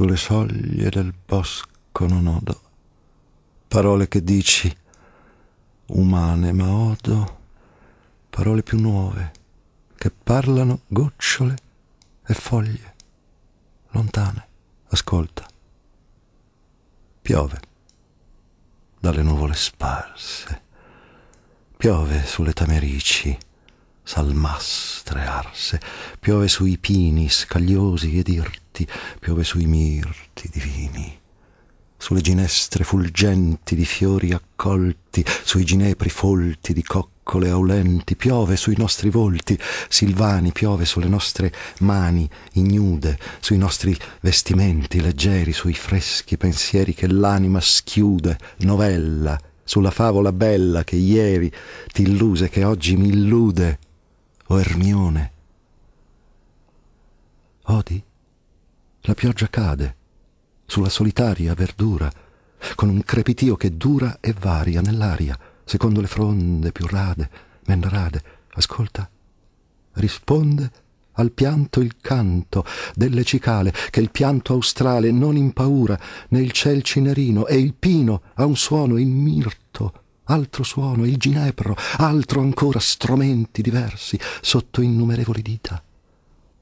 sulle soglie del bosco non odo parole che dici umane, ma odo parole più nuove che parlano gocciole e foglie lontane. Ascolta. Piove dalle nuvole sparse. Piove sulle tamerici salmastre arse, piove sui pini scagliosi ed irti mirti, piove sui mirti divini, sulle ginestre fulgenti di fiori accolti, sui ginepri folti di coccole aulenti, piove sui nostri volti silvani, piove sulle nostre mani ignude, sui nostri vestimenti leggeri, sui freschi pensieri che l'anima schiude, novella, sulla favola bella che ieri ti illuse, che oggi mi illude, o Ermione. Odi? La pioggia cade sulla solitaria verdura, con un crepitio che dura e varia nell'aria, secondo le fronde più rade, men rade. Ascolta, risponde al pianto il canto delle cicale, che il pianto australe non impaura, né il ciel cinerino, e il pino ha un suono, il mirto, altro suono, il ginepro, altro ancora, stromenti diversi, sotto innumerevoli dita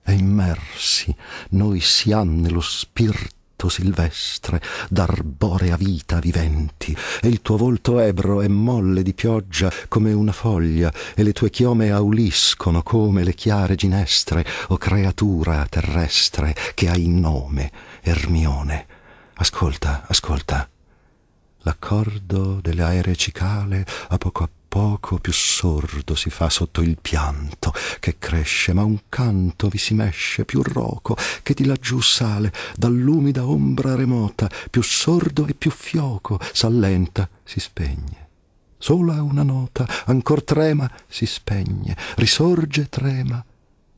e immersi noi siam nello spirito silvestre d'arborea vita viventi e il tuo volto ebro è molle di pioggia come una foglia e le tue chiome auliscono come le chiare ginestre o creatura terrestre che hai nome Ermione ascolta ascolta l'accordo delle aeree cicale a poco a poco poco più sordo si fa sotto il pianto che cresce, ma un canto vi si mesce più roco che di laggiù sale dall'umida ombra remota, più sordo e più fioco, s'allenta, si spegne. Sola una nota, ancor trema, si spegne, risorge, trema,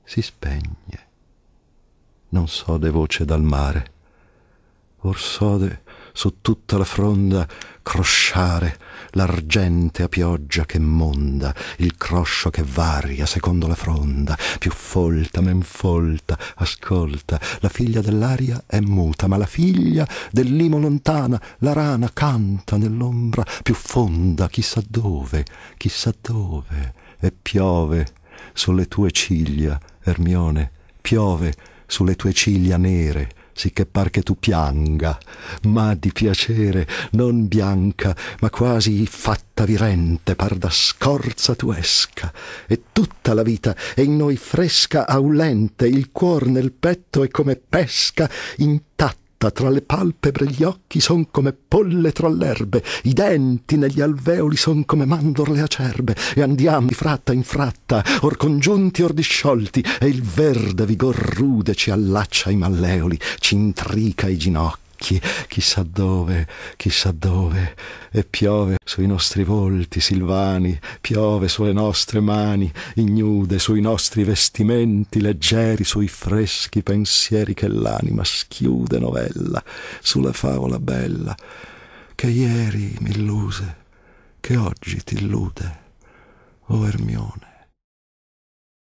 si spegne. Non so de voce dal mare orsode su tutta la fronda crosciare l'argente a pioggia che monda, il croscio che varia secondo la fronda, più folta men folta, ascolta, la figlia dell'aria è muta, ma la figlia del limo lontana, la rana canta nell'ombra più fonda, chissà dove, chissà dove, e piove sulle tue ciglia, Ermione, piove sulle tue ciglia nere, che par che tu pianga, ma di piacere non bianca, ma quasi fatta virente, par da scorza tu esca, e tutta la vita è in noi fresca aulente, il cuor nel petto è come pesca intatta lotta tra le palpebre gli occhi son come polle tra l'erbe, i denti negli alveoli son come mandorle acerbe, e andiam di fratta in fratta, or congiunti or disciolti, e il verde vigor rude ci allaccia i malleoli, ci intrica i ginocchi specchi, chissà dove, chissà dove, e piove sui nostri volti silvani, piove sulle nostre mani ignude, sui nostri vestimenti leggeri, sui freschi pensieri che l'anima schiude novella, sulla favola bella, che ieri mi illuse, che oggi ti illude, o Ermione.